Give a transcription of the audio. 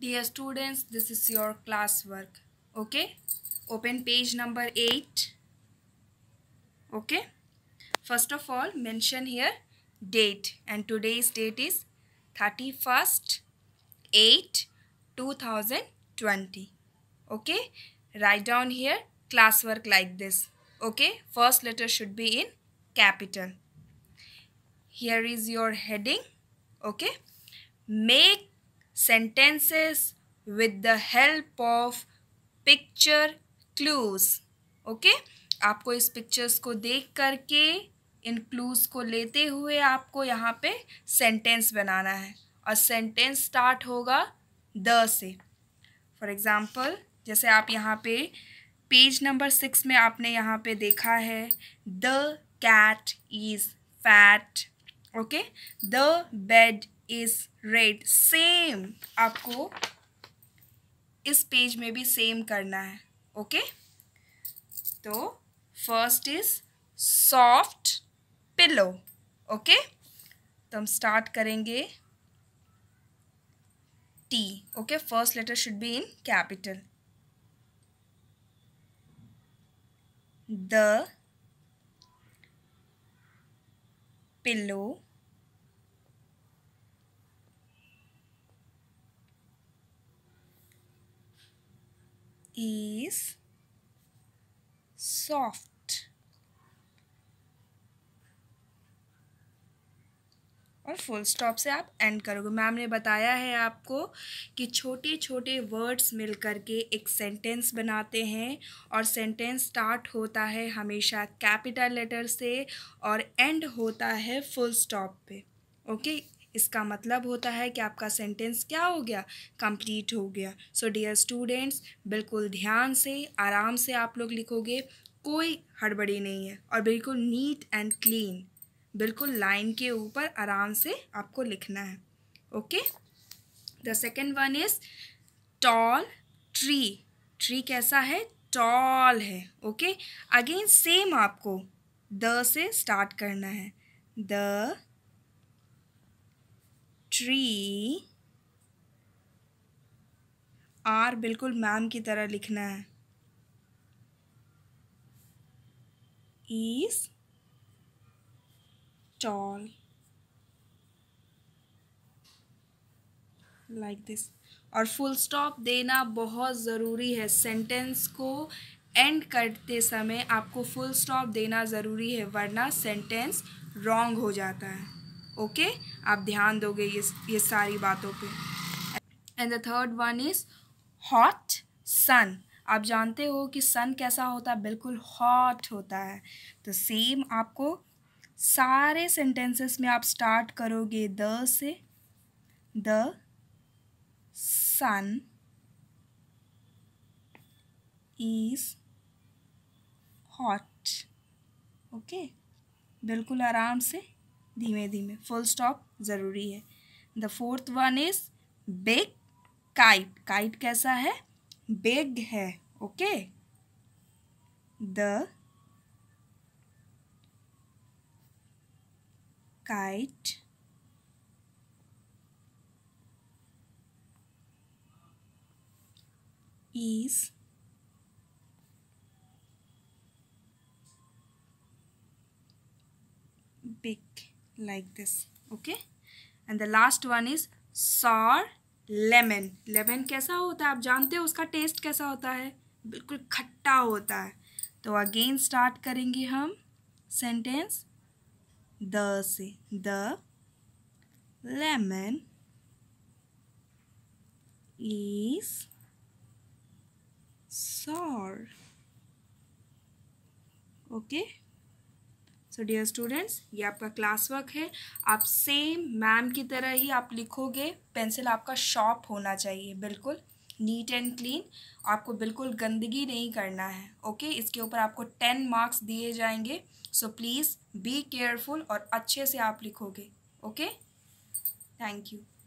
Dear students, this is your classwork. Okay? Open page number 8. Okay? First of all, mention here date. And today's date is 31st 8 2020. Okay? Write down here classwork like this. Okay? First letter should be in capital. Here is your heading. Okay? Make sentences with the help of picture clues okay okay? आपको इस pictures को देख करके इन clues को लेते हुए आपको यहाँ पे सेंटेंस बनाना है और सेंटेंस स्टार्ट होगा द से फॉर एग्ज़ाम्पल जैसे आप यहाँ पे पेज नंबर सिक्स में आपने यहाँ पे देखा है the cat is fat okay the bed is red same आपको इस पेज में भी सेम करना है ओके तो first is soft pillow okay तो हम स्टार्ट करेंगे T okay first letter should be in capital the pillow is soft और फुल स्टॉप से आप एंड करोगे मैम ने बताया है आपको कि छोटे छोटे वर्ड्स मिल करके एक सेंटेंस बनाते हैं और सेंटेंस स्टार्ट होता है हमेशा कैपिटल लेटर से और एंड होता है फुल स्टॉप पे ओके इसका मतलब होता है कि आपका सेंटेंस क्या हो गया कंप्लीट हो गया सो डियर स्टूडेंट्स बिल्कुल ध्यान से आराम से आप लोग लिखोगे कोई हड़बड़ी नहीं है और बिल्कुल नीट एंड क्लीन बिल्कुल लाइन के ऊपर आराम से आपको लिखना है okay the second one is tall tree tree कैसा है टॉल है ओके अगेन सेम आपको द से स्टार्ट करना है द ट्री आर बिल्कुल मैम की तरह लिखना है इज टॉल लाइक दिस और फुल स्टॉप देना बहुत ज़रूरी है सेंटेंस को एंड करते समय आपको फुल स्टॉप देना ज़रूरी है वरना सेंटेंस रॉन्ग हो जाता है ओके आप ध्यान दोगे ये ये सारी बातों पे and the third one is hot sun आप जानते हो कि सन कैसा होता है बिल्कुल हॉट होता है तो सेम आपको सारे सेंटेंसेस में आप स्टार्ट करोगे द से the sun is hot okay बिल्कुल आराम से धीमे धीमे फुल स्टॉप ज़रूरी है the fourth one is big kite kite कैसा है बेग है okay the kite is big like this okay and the last one is sour lemon lemon कैसा होता है आप जानते हो उसका taste कैसा होता है बिल्कुल खट्टा होता है तो again start करेंगे हम sentence the से the lemon is sour okay so dear students ये आपका क्लास वर्क है आप सेम मैम की तरह ही आप लिखोगे पेंसिल आपका शॉर्प होना चाहिए बिल्कुल नीट एंड क्लीन आपको बिल्कुल गंदगी नहीं करना है ओके okay? इसके ऊपर आपको टेन मार्क्स दिए जाएंगे सो प्लीज़ बी केयरफुल और अच्छे से आप लिखोगे ओके थैंक यू